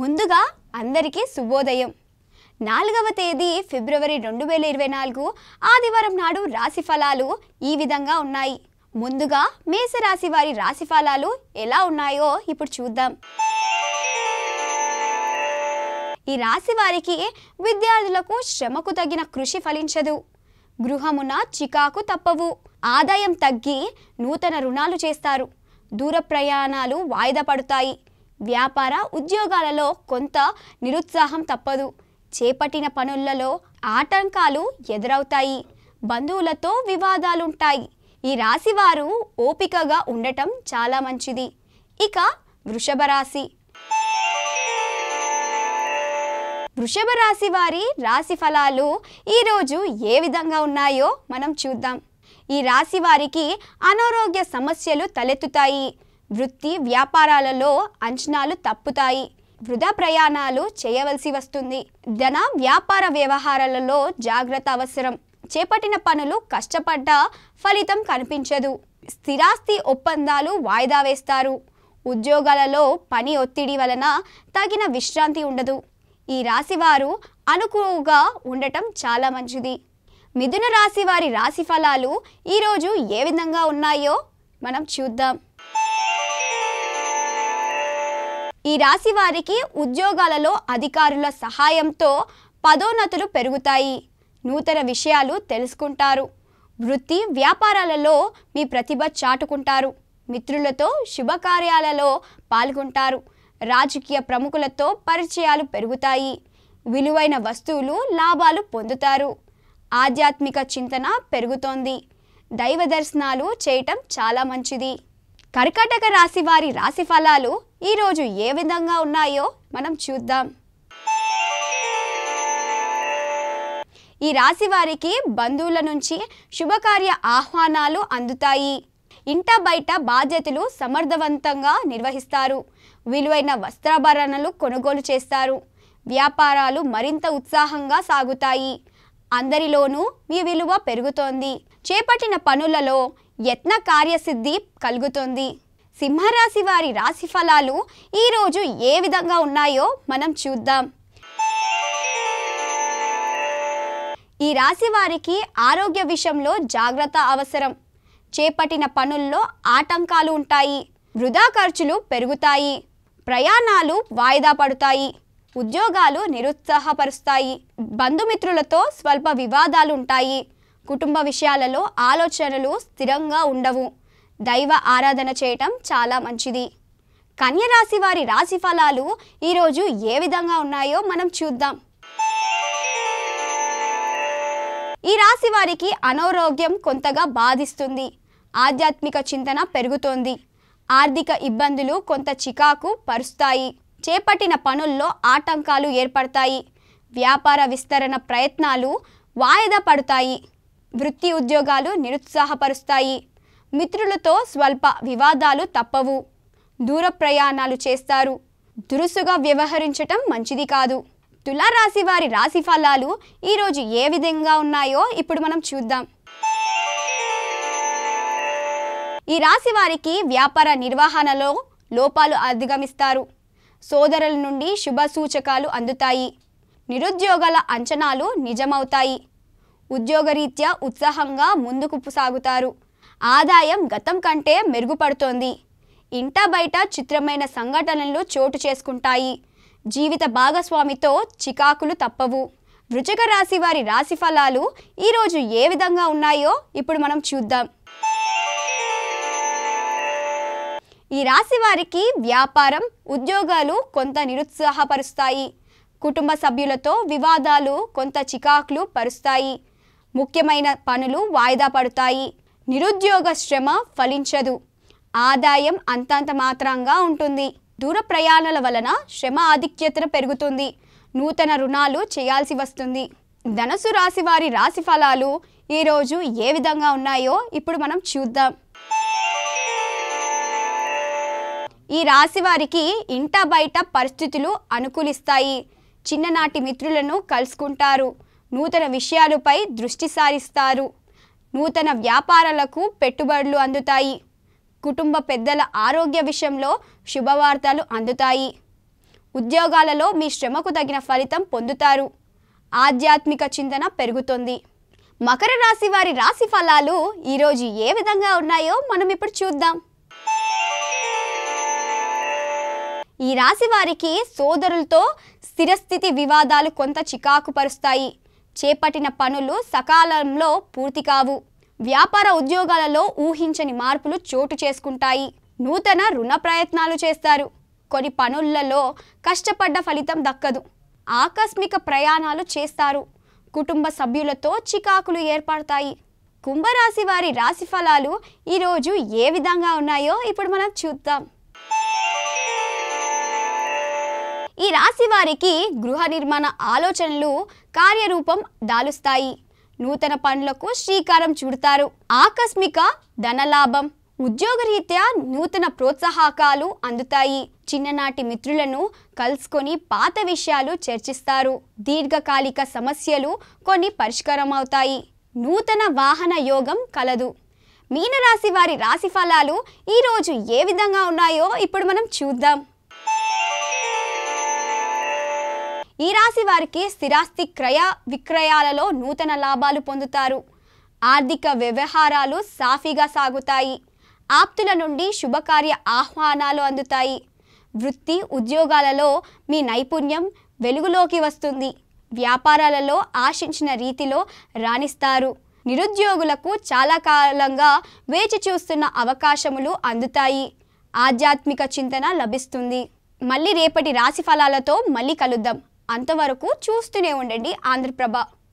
ముందుగా అందరికీ శుభోదయం నాలుగవ తేదీ ఫిబ్రవరి రెండు వేల ఇరవై నాలుగు ఆదివారం నాడు రాశి ఫలాలు ఈ విధంగా ఉన్నాయి ముందుగా మేషరాశి వారి రాశి ఫలాలు ఎలా ఉన్నాయో ఇప్పుడు చూద్దాం ఈ రాశి వారికి విద్యార్థులకు శ్రమకు తగిన కృషి ఫలించదు గృహమున చికాకు తప్పవు ఆదాయం తగ్గి నూతన రుణాలు చేస్తారు దూర ప్రయాణాలు వాయిదా పడతాయి వ్యాపార ఉద్యోగాలలో కొంత నిరుత్సాహం తప్పదు చేపట్టిన పనులలో ఆటంకాలు ఎదురవుతాయి బంధువులతో వివాదాలుంటాయి ఈ రాశివారు ఓపికగా ఉండటం చాలా మంచిది ఇక వృషభ రాశి వృషభ రాశి వారి రాశి ఫలాలు ఈరోజు ఏ విధంగా ఉన్నాయో మనం చూద్దాం ఈ రాశి వారికి అనారోగ్య సమస్యలు తలెత్తుతాయి వృత్తి వ్యాపారాలలో అంచనాలు తప్పుతాయి వృధా ప్రయాణాలు చేయవలసి వస్తుంది ధన వ్యాపార వ్యవహారాలలో జాగ్రత్త అవసరం చేపట్టిన పనులు కష్టపడ్డ ఫలితం కనిపించదు స్థిరాస్తి ఒప్పందాలు వాయిదా వేస్తారు ఉద్యోగాలలో పని ఒత్తిడి వలన తగిన విశ్రాంతి ఉండదు ఈ రాశివారు అనుకువగా ఉండటం చాలా మంచిది మిథున రాశి వారి రాశి ఫలాలు ఈరోజు ఏ విధంగా ఉన్నాయో మనం చూద్దాం ఈ రాశి వారికి ఉద్యోగాలలో అధికారుల సహాయంతో పదోన్నతులు పెరుగుతాయి నూతన విషయాలు తెలుసుకుంటారు వృత్తి వ్యాపారాలలో మీ ప్రతిభ చాటుకుంటారు మిత్రులతో శుభకార్యాలలో పాల్గొంటారు రాజకీయ ప్రముఖులతో పరిచయాలు పెరుగుతాయి విలువైన వస్తువులు లాభాలు పొందుతారు ఆధ్యాత్మిక చింతన పెరుగుతోంది దైవ దర్శనాలు చేయటం చాలా మంచిది కర్కాటక రాశి వారి రాశి ఫలాలు ఈరోజు ఏ విధంగా ఉన్నాయో మనం చూద్దాం ఈ రాశి వారికి బంధువుల నుంచి శుభకార్య ఆహ్వానాలు అందుతాయి ఇంట బయట బాధ్యతలు సమర్థవంతంగా నిర్వహిస్తారు విలువైన వస్త్రాభరణలు కొనుగోలు చేస్తారు వ్యాపారాలు మరింత ఉత్సాహంగా సాగుతాయి అందరిలోనూ మీ విలువ పెరుగుతోంది చేపట్టిన పనులలో యత్న కార్యసిద్ధి కలుగుతుంది సింహరాశి వారి రాశి ఫలాలు ఈరోజు ఏ విధంగా ఉన్నాయో మనం చూద్దాం ఈ రాశి వారికి ఆరోగ్య విషయంలో జాగ్రత్త అవసరం చేపట్టిన పనుల్లో ఆటంకాలు ఉంటాయి వృధా ఖర్చులు పెరుగుతాయి ప్రయాణాలు వాయిదా పడతాయి ఉద్యోగాలు నిరుత్సాహపరుస్తాయి బంధుమిత్రులతో స్వల్ప వివాదాలుంటాయి కుటుంబ విషయాలలో ఆలోచనలు స్థిరంగా ఉండవు దైవ ఆరాధన చేయటం చాలా మంచిది కన్యరాశి వారి రాశి ఫలాలు ఈరోజు ఏ విధంగా ఉన్నాయో మనం చూద్దాం ఈ రాశి వారికి అనారోగ్యం కొంతగా బాధిస్తుంది ఆధ్యాత్మిక చింతన పెరుగుతోంది ఆర్థిక ఇబ్బందులు కొంత చికాకు పరుస్తాయి చేపట్టిన పనుల్లో ఆటంకాలు ఏర్పడతాయి వ్యాపార విస్తరణ ప్రయత్నాలు వాయిదా పడతాయి వృత్తి ఉద్యోగాలు నిరుత్సాహపరుస్తాయి మిత్రులతో స్వల్ప వివాదాలు తప్పవు దూర ప్రయాణాలు చేస్తారు దురుసుగా వ్యవహరించటం మంచిది కాదు తులారాశి వారి రాశి ఫలాలు ఈరోజు ఏ విధంగా ఉన్నాయో ఇప్పుడు మనం చూద్దాం ఈ రాశి వారికి వ్యాపార నిర్వహణలో లోపాలు అధిగమిస్తారు సోదరుల నుండి శుభ సూచకాలు అందుతాయి నిరుద్యోగాల అంచనాలు నిజమవుతాయి ఉద్యోగరీత్యా ఉత్సాహంగా ముందుకు సాగుతారు ఆదాయం గతం కంటే మెరుగుపడుతోంది ఇంట బయట చిత్రమైన సంఘటనలు చోటు చేసుకుంటాయి జీవిత భాగస్వామితో చికాకులు తప్పవు వృచక రాశి వారి రాశి ఫలాలు ఈరోజు ఏ విధంగా ఉన్నాయో ఇప్పుడు మనం చూద్దాం ఈ రాశి వారికి వ్యాపారం ఉద్యోగాలు కొంత నిరుత్సాహపరుస్తాయి కుటుంబ సభ్యులతో వివాదాలు కొంత చికాకులు పరుస్తాయి ముఖ్యమైన పనులు వాయిదా పడతాయి నిరుద్యోగ శ్రమ ఫలించదు ఆదాయం అంతంత మాత్రంగా ఉంటుంది దూర ప్రయాణాల వలన శ్రమ ఆధిక్యత పెరుగుతుంది నూతన రుణాలు చేయాల్సి వస్తుంది ధనసు రాశి వారి రాశి ఫలాలు ఈరోజు ఏ విధంగా ఉన్నాయో ఇప్పుడు మనం చూద్దాం ఈ రాశి వారికి ఇంట బయట పరిస్థితులు అనుకూలిస్తాయి చిన్ననాటి మిత్రులను కలుసుకుంటారు నూతన విషయాలపై దృష్టి సారిస్తారు నూతన వ్యాపారాలకు పెట్టుబడులు అందుతాయి కుటుంబ పెద్దల ఆరోగ్య విషయంలో శుభవార్తలు అందుతాయి ఉద్యోగాలలో మీ శ్రమకు తగిన ఫలితం పొందుతారు ఆధ్యాత్మిక చింతన పెరుగుతుంది మకర రాశి వారి రాశి ఫలాలు ఈరోజు ఏ విధంగా ఉన్నాయో మనం ఇప్పుడు చూద్దాం ఈ రాశి వారికి సోదరులతో స్థిరస్థితి వివాదాలు కొంత చికాకు పరుస్తాయి చేపట్టిన పనులు సకాలంలో పూర్తి కావు వ్యాపార ఉద్యోగాలలో ఊహించని మార్పులు చోటు చేసుకుంటాయి నూతన రుణ ప్రయత్నాలు చేస్తారు కొన్ని పనులలో కష్టపడ్డ ఫలితం దక్కదు ఆకస్మిక ప్రయాణాలు చేస్తారు కుటుంబ సభ్యులతో చికాకులు ఏర్పడతాయి కుంభరాశి వారి రాశి ఫలాలు ఈరోజు ఏ విధంగా ఉన్నాయో ఇప్పుడు మనం చూద్దాం ఈ రాశి వారికి గృహ నిర్మాణ ఆలోచనలు కార్యరూపం దాలుస్తాయి నూతన పనులకు శ్రీకారం చుడతారు ఆకస్మిక ధనలాభం ఉద్యోగరీత్యా నూతన ప్రోత్సాహకాలు అందుతాయి చిన్ననాటి మిత్రులను కలుసుకొని పాత విషయాలు చర్చిస్తారు దీర్ఘకాలిక సమస్యలు కొన్ని పరిష్కారం అవుతాయి నూతన వాహన యోగం కలదు మీనరాశి వారి రాశి ఫలాలు ఈరోజు ఏ విధంగా ఉన్నాయో ఇప్పుడు మనం చూద్దాం ఈ రాశి వారికి స్థిరాస్తి క్రయ విక్రయాలలో నూతన లాభాలు పొందుతారు ఆర్థిక వ్యవహారాలు సాఫీగా సాగుతాయి ఆప్తుల నుండి శుభకార్య ఆహ్వానాలు అందుతాయి వృత్తి ఉద్యోగాలలో మీ నైపుణ్యం వెలుగులోకి వస్తుంది వ్యాపారాలలో ఆశించిన రీతిలో రాణిస్తారు నిరుద్యోగులకు చాలా కాలంగా వేచి చూస్తున్న అవకాశములు అందుతాయి ఆధ్యాత్మిక చింతన లభిస్తుంది మళ్ళీ రేపటి రాశి ఫలాలతో మళ్ళీ కలుద్దాం అంతవరకు చూస్తూనే ఉండండి ఆంధ్రప్రభ